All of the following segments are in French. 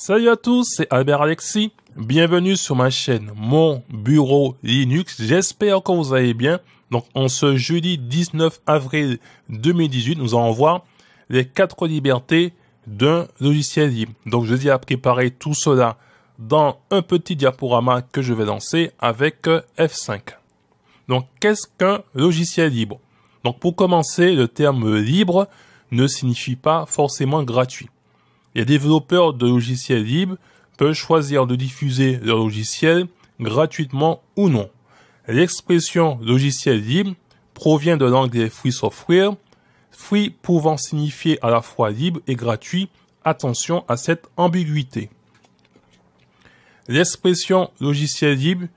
Salut à tous, c'est Albert Alexis. Bienvenue sur ma chaîne Mon Bureau Linux. J'espère que vous allez bien. Donc, en ce jeudi 19 avril 2018, nous allons voir les quatre libertés d'un logiciel libre. Donc, je dis à préparer tout cela dans un petit diaporama que je vais lancer avec euh, F5. Donc, qu'est-ce qu'un logiciel libre Donc, pour commencer, le terme libre ne signifie pas forcément gratuit. Les développeurs de logiciels libres peuvent choisir de diffuser leur logiciel gratuitement ou non. L'expression logiciel libre provient de l'anglais free software, free pouvant signifier à la fois libre et gratuit. Attention à cette ambiguïté. L'expression logiciel libre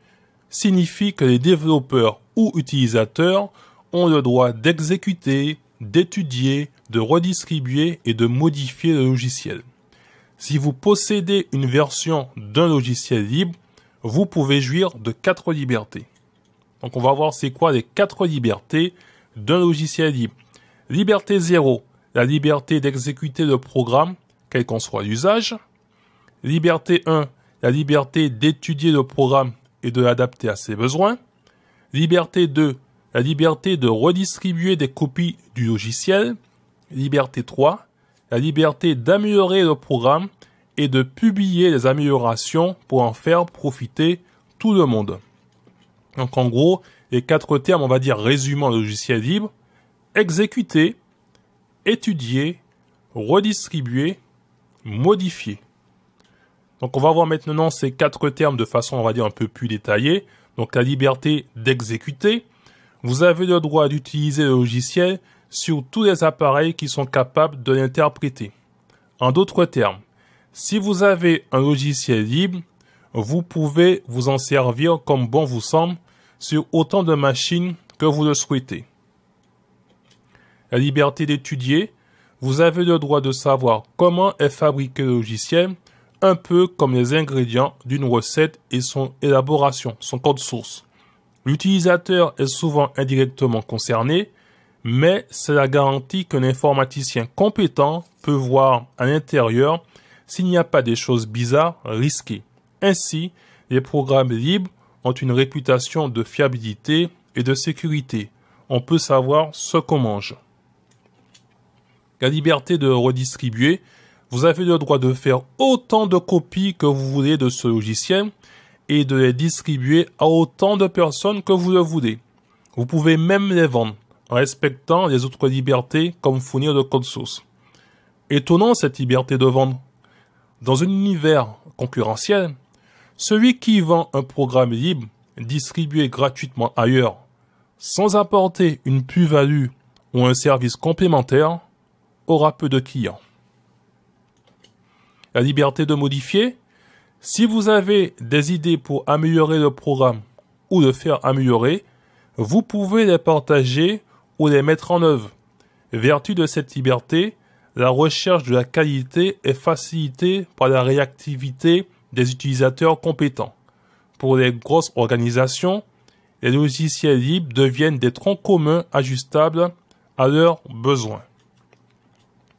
signifie que les développeurs ou utilisateurs ont le droit d'exécuter, d'étudier, de redistribuer et de modifier le logiciel. Si vous possédez une version d'un logiciel libre, vous pouvez jouir de quatre libertés. Donc on va voir c'est quoi les quatre libertés d'un logiciel libre. Liberté 0, la liberté d'exécuter le programme, quel qu'en soit l'usage. Liberté 1, la liberté d'étudier le programme et de l'adapter à ses besoins. Liberté 2, la liberté de redistribuer des copies du logiciel, liberté 3, la liberté d'améliorer le programme et de publier les améliorations pour en faire profiter tout le monde. Donc en gros, les quatre termes, on va dire résumant le logiciel libre, exécuter, étudier, redistribuer, modifier. Donc on va voir maintenant ces quatre termes de façon, on va dire, un peu plus détaillée. Donc la liberté d'exécuter, vous avez le droit d'utiliser le logiciel sur tous les appareils qui sont capables de l'interpréter. En d'autres termes, si vous avez un logiciel libre, vous pouvez vous en servir comme bon vous semble sur autant de machines que vous le souhaitez. La liberté d'étudier, vous avez le droit de savoir comment est fabriqué le logiciel, un peu comme les ingrédients d'une recette et son élaboration, son code source. L'utilisateur est souvent indirectement concerné, mais c'est la garantie qu'un informaticien compétent peut voir à l'intérieur s'il n'y a pas des choses bizarres risquées. Ainsi, les programmes libres ont une réputation de fiabilité et de sécurité. On peut savoir ce qu'on mange. La liberté de redistribuer. Vous avez le droit de faire autant de copies que vous voulez de ce logiciel et de les distribuer à autant de personnes que vous le voulez. Vous pouvez même les vendre, en respectant les autres libertés comme fournir de code source. Étonnant cette liberté de vendre. Dans un univers concurrentiel, celui qui vend un programme libre, distribué gratuitement ailleurs, sans apporter une plus-value ou un service complémentaire, aura peu de clients. La liberté de modifier si vous avez des idées pour améliorer le programme ou le faire améliorer, vous pouvez les partager ou les mettre en œuvre. Vertu de cette liberté, la recherche de la qualité est facilitée par la réactivité des utilisateurs compétents. Pour les grosses organisations, les logiciels libres deviennent des troncs communs ajustables à leurs besoins.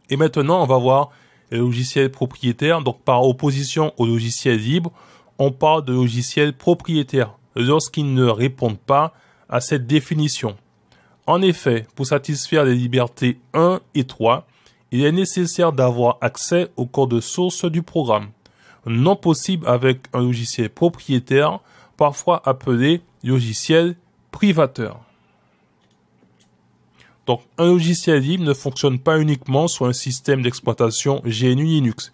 Et maintenant, on va voir les logiciels propriétaires. Donc par opposition aux logiciels libre, on parle de logiciels propriétaires lorsqu'ils ne répondent pas à cette définition. En effet, pour satisfaire les libertés 1 et 3, il est nécessaire d'avoir accès au code source du programme, non possible avec un logiciel propriétaire, parfois appelé logiciel privateur. Donc, un logiciel libre ne fonctionne pas uniquement sur un système d'exploitation GNU Linux.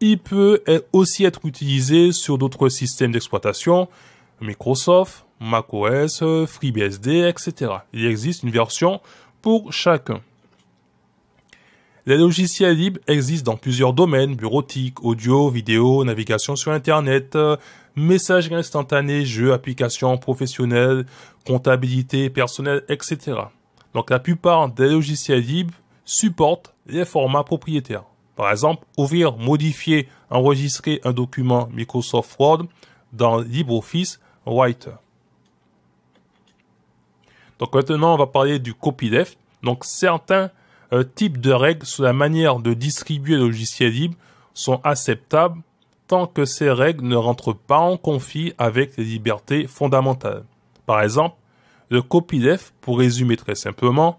Il peut aussi être utilisé sur d'autres systèmes d'exploitation, Microsoft, macOS, FreeBSD, etc. Il existe une version pour chacun. Les logiciels libres existent dans plusieurs domaines, bureautique, audio, vidéo, navigation sur Internet, messagerie instantanée, jeux, applications professionnelles, comptabilité personnelle, etc. Donc la plupart des logiciels libres supportent les formats propriétaires. Par exemple, ouvrir, modifier, enregistrer un document Microsoft Word dans LibreOffice Writer. Donc maintenant, on va parler du copyleft. Donc certains euh, types de règles sur la manière de distribuer les logiciel libre sont acceptables tant que ces règles ne rentrent pas en conflit avec les libertés fondamentales. Par exemple, le copyleft, pour résumer très simplement,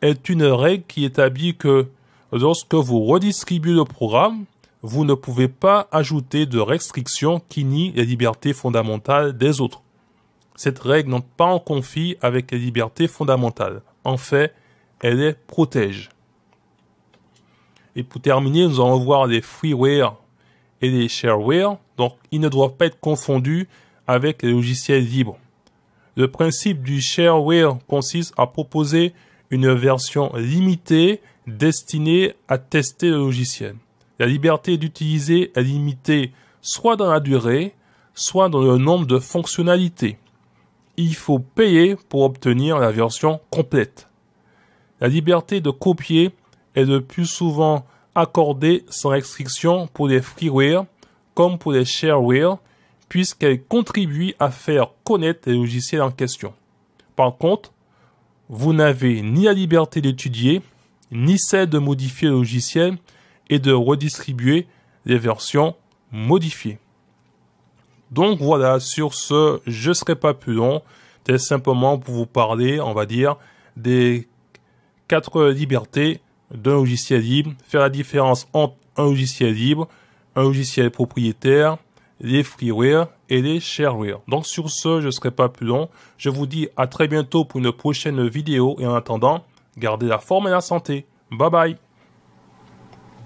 est une règle qui établit que lorsque vous redistribuez le programme, vous ne pouvez pas ajouter de restrictions qui nient les libertés fondamentales des autres. Cette règle n'est pas en conflit avec les libertés fondamentales. En fait, elle les protège. Et pour terminer, nous allons voir les freeware et les shareware. Donc, ils ne doivent pas être confondus avec les logiciels libres. Le principe du shareware consiste à proposer une version limitée destinée à tester le logiciel. La liberté d'utiliser est limitée soit dans la durée, soit dans le nombre de fonctionnalités. Il faut payer pour obtenir la version complète. La liberté de copier est le plus souvent accordée sans restriction pour les freeware comme pour les shareware puisqu'elle contribue à faire connaître les logiciels en question. Par contre, vous n'avez ni la liberté d'étudier, ni celle de modifier le logiciel et de redistribuer les versions modifiées. Donc voilà, sur ce, je ne serai pas plus long. C'est simplement pour vous parler, on va dire, des quatre libertés d'un logiciel libre, faire la différence entre un logiciel libre, un logiciel propriétaire, les freeware et les shareware. Donc sur ce, je ne serai pas plus long. Je vous dis à très bientôt pour une prochaine vidéo et en attendant, gardez la forme et la santé. Bye bye